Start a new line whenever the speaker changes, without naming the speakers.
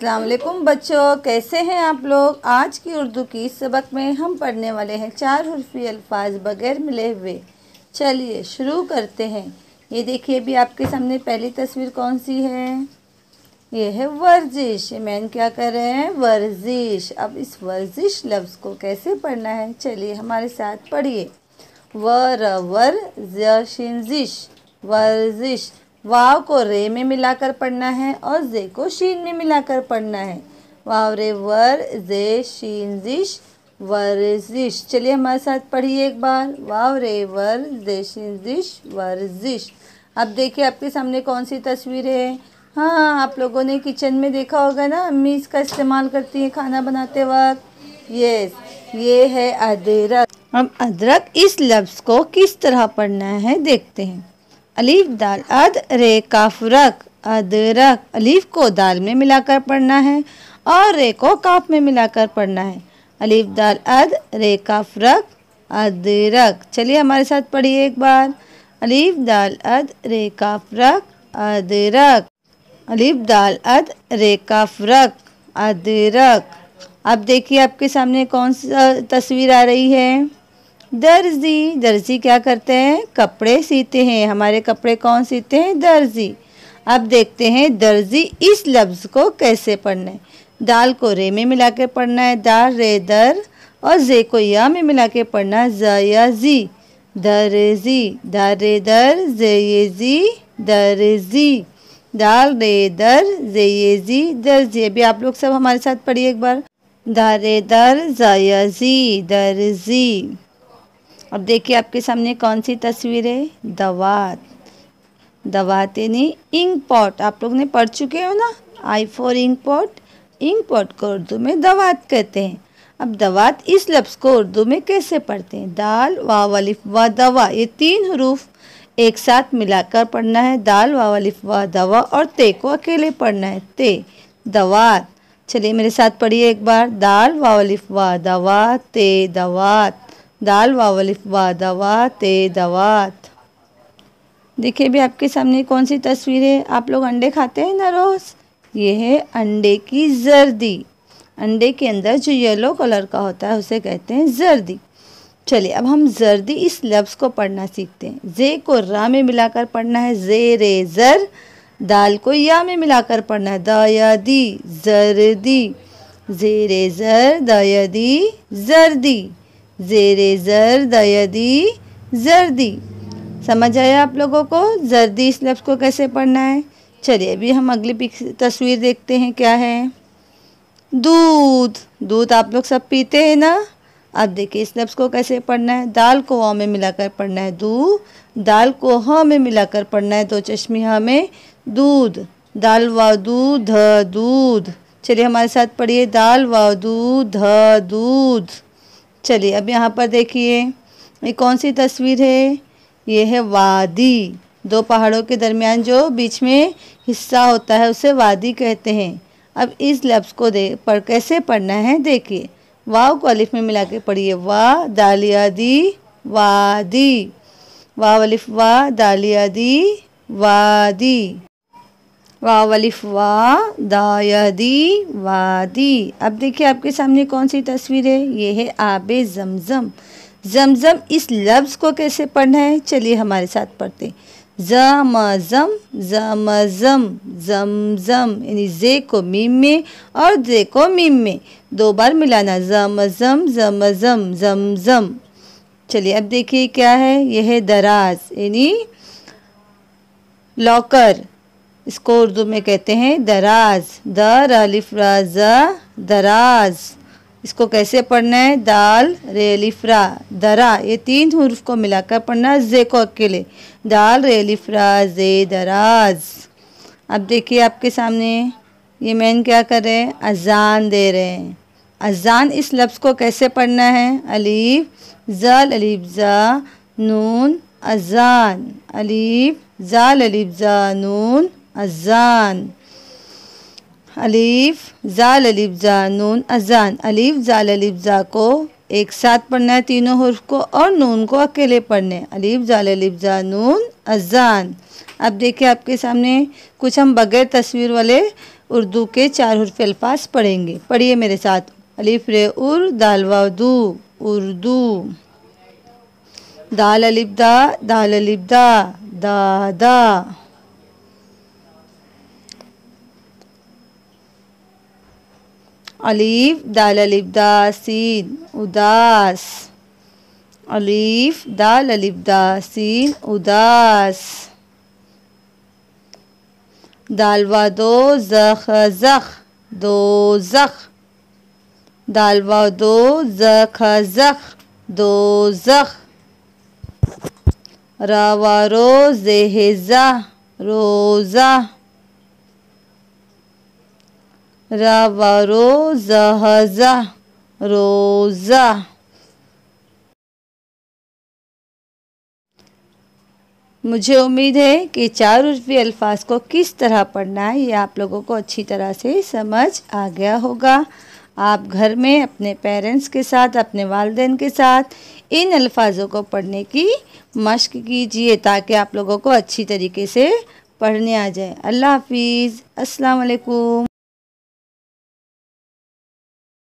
अल्लाम बच्चों कैसे हैं आप लोग आज की उर्दू की सबक में हम पढ़ने वाले हैं चार हरफी अल्फाज बगैर मिले हुए चलिए शुरू करते हैं ये देखिए अभी आपके सामने पहली तस्वीर कौन सी है ये है वर्जिश मैन क्या कर रहे हैं वर्जिश अब इस वर्जिश लफ्ज़ को कैसे पढ़ना है चलिए हमारे साथ पढ़िए वर जिश वर्जिश वाव को रे में मिलाकर पढ़ना है और जे को शीन में मिलाकर पढ़ना है वाव रे वर जे शीन जिश वर्जिश चलिए हमारे साथ पढ़िए एक बार वाव रे वर जे शीन जिश वर्जिश अब देखिए आपके सामने कौन सी तस्वीर है हाँ आप लोगों ने किचन में देखा होगा ना अम्मी इसका इस्तेमाल करती हैं खाना बनाते वक्त यस ये है अदरक अब अदरक इस लफ्ज़ को किस तरह पढ़ना है देखते हैं अलीफ दाल अद रे काफरक अदरक अलीफ को दाल में मिलाकर पढ़ना है और रे को काफ में मिलाकर पढ़ना है अलीफ दाल अद रे काफरक अदरक चलिए हमारे साथ पढ़िए एक बार अलीफ दाल अद रे काफरक अदरक अलीफ दाल अद रे काफरक अदरक अब देखिए आपके सामने कौन सा तस्वीर आ रही है दर्जी दर्जी क्या करते हैं कपड़े सीते हैं हमारे कपड़े कौन सीते हैं दर्जी अब देखते हैं दर्जी इस लफ्ज़ को कैसे पढ़ना है दाल को रे में मिला के पढ़ना है दाल रे दर और जे को या में मिला के पढ़ना है जी दर जी दर्जी दर रे दर जे ये जी दर्जी दाल रे दर जे ये जी दर्जी अभी आप लोग सब हमारे साथ पढ़िए एक बार दारे दर जाया जी दर्जी अब देखिए आपके सामने कौन सी तस्वीर है दवात दवात यानी इंक पॉट आप लोग ने पढ़ चुके हो ना I for ink pot ink pot को उर्दू में दवात कहते हैं अब दवात इस लफ्ज़ को उर्दू में कैसे पढ़ते हैं दाल वा वलिफ व दवा ये तीन हरूफ एक साथ मिलाकर पढ़ना है दाल वा वलिफ व दवा और ते को अकेले पढ़ना है ते दवात चलिए मेरे साथ पढ़िए एक बार दाल वा व दवा ते दवात दाल वावल वा दवा ते दवात देखिए भी आपके सामने कौन सी तस्वीर है आप लोग अंडे खाते हैं ना रोज़ ये है अंडे की जर्दी अंडे के अंदर जो येलो कलर का होता है उसे कहते हैं जर्दी चलिए अब हम जर्दी इस लफ्ज़ को पढ़ना सीखते हैं जे को रा में मिलाकर पढ़ना है जे रे जर दाल को या में मिलाकर पढ़ना है दयादी जर्दी जे रे जर दयादी जर्दी जेरे जर्द यदी जर्दी समझ आया आप लोगों को जर्दी इस लफ्ज़ को कैसे पढ़ना है चलिए अभी हम अगली तस्वीर देखते हैं क्या है दूध दूध आप लोग सब पीते हैं ना अब देखिए इस लफ्ज़ को कैसे पढ़ना है दाल को हाँ में मिलाकर पढ़ना है दूध दाल को हाँ में मिलाकर पढ़ना है दो चश्मी हाँ में दूध दाल व दूध दूध चलिए हमारे साथ पढ़िए दाल व दूध दूध चलिए अब यहाँ पर देखिए ये कौन सी तस्वीर है ये है वादी दो पहाड़ों के दरमियान जो बीच में हिस्सा होता है उसे वादी कहते हैं अब इस लफ्ज़ को दे पढ़ कैसे पढ़ना है देखिए वाव को अलिफ में मिला के पढ़िए वाह दालिया दी वादी वाह अलिफ दालिया दी वादी वावलिफ वा दायदी वादी अब देखिए आपके सामने कौन सी तस्वीर है ये है आब जमजम जमजम इस लफ्ज़ को कैसे पढ़ना है चलिए हमारे साथ पढ़ते जम जम जम जम जम जम यानी जे को मीम में और जे को मीम में दो बार मिलाना जम जम जम जम जम जम चलिए अब देखिए क्या है यह है दराज यानी लॉकर इसको उर्दू में कहते हैं दराज दर अलिफ राजा दराज इसको कैसे पढ़ना है दाल रेलिफ्रा दरा ये तीन हरूफ को मिलाकर पढ़ना है जे को अकेले दाल रेलिफ्रा जे दराज अब देखिए आपके सामने ये मैन क्या कर रहे हैं अजान दे रहे हैं अजान इस लफ्ज़ को कैसे पढ़ना है अलीफ जल अलीफ जा नून अजान अलीफ जाल अलीफ जा नून अजान अलीफ जाल अलीफ जा नून अजान अलीफ जाल अलीफ जा को एक साथ पढ़ना है तीनों हर्फ को और नून को अकेले पढ़ने अलीफ जाल अलीफ जा नून अजान अब देखिए आपके सामने कुछ हम बगैर तस्वीर वाले उर्दू के चार हर्फ अल्फाज पढ़ेंगे पढ़िए मेरे साथ अलीफ रे उर दाल वादू उर्दू दाल अलिफ दा दाल अलिफ दा दा अलीफ दाल अलीफ दासीन उदास अलीफ दाल अलीफ दासीन उदास दाल वा दो जख जख दो जख दाल वा दो जख जख दो जख रावा रोज़ रोज़ा रो रोजा मुझे उम्मीद है कि चार उर्फी अल्फाज को किस तरह पढ़ना है ये आप लोगों को अच्छी तरह से समझ आ गया होगा आप घर में अपने पेरेंट्स के साथ अपने वालदेन के साथ इन अल्फाजों को पढ़ने की मश्क कीजिए ताकि आप लोगों को अच्छी तरीके से पढ़ने आ जाए अल्लाह हाफिज़ अस्सलाम वालेकुम